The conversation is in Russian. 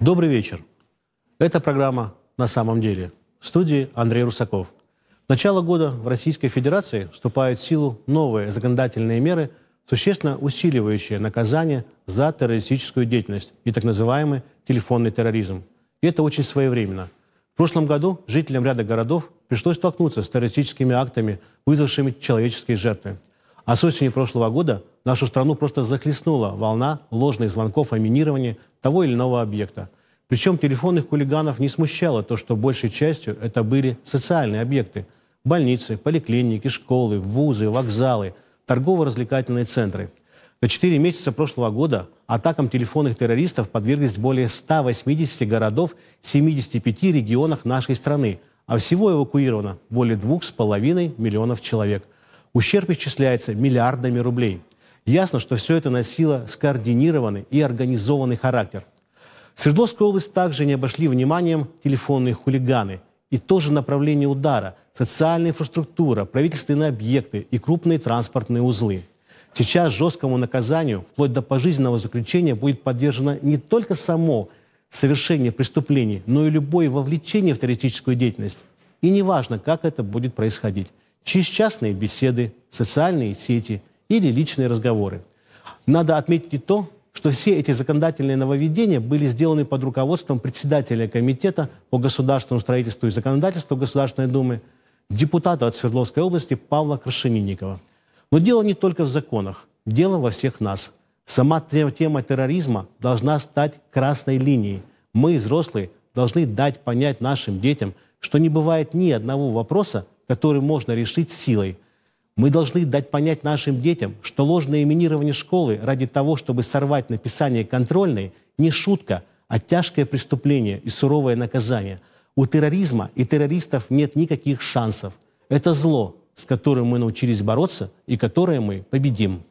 Добрый вечер. Это программа «На самом деле». В студии Андрей Русаков. Начало года в Российской Федерации вступают в силу новые законодательные меры, существенно усиливающие наказание за террористическую деятельность и так называемый телефонный терроризм. И это очень своевременно. В прошлом году жителям ряда городов пришлось столкнуться с террористическими актами, вызвавшими человеческие жертвы – а с осени прошлого года нашу страну просто захлестнула волна ложных звонков о минировании того или иного объекта. Причем телефонных хулиганов не смущало то, что большей частью это были социальные объекты. Больницы, поликлиники, школы, вузы, вокзалы, торгово-развлекательные центры. За 4 месяца прошлого года атакам телефонных террористов подверглись более 180 городов в 75 регионах нашей страны, а всего эвакуировано более 2,5 миллионов человек – Ущерб исчисляется миллиардами рублей. Ясно, что все это носило скоординированный и организованный характер. Свердловской область также не обошли вниманием телефонные хулиганы. И тоже направление удара – социальная инфраструктура, правительственные объекты и крупные транспортные узлы. Сейчас жесткому наказанию, вплоть до пожизненного заключения, будет поддержано не только само совершение преступлений, но и любое вовлечение в террористическую деятельность. И неважно, как это будет происходить через частные беседы, социальные сети или личные разговоры. Надо отметить и то, что все эти законодательные нововведения были сделаны под руководством председателя Комитета по государственному строительству и законодательству Государственной Думы, депутата от Свердловской области Павла Крашенинникова. Но дело не только в законах, дело во всех нас. Сама тема терроризма должна стать красной линией. Мы, взрослые, должны дать понять нашим детям, что не бывает ни одного вопроса, который можно решить силой. Мы должны дать понять нашим детям, что ложное минирование школы ради того, чтобы сорвать написание контрольной, не шутка, а тяжкое преступление и суровое наказание. У терроризма и террористов нет никаких шансов. Это зло, с которым мы научились бороться и которое мы победим.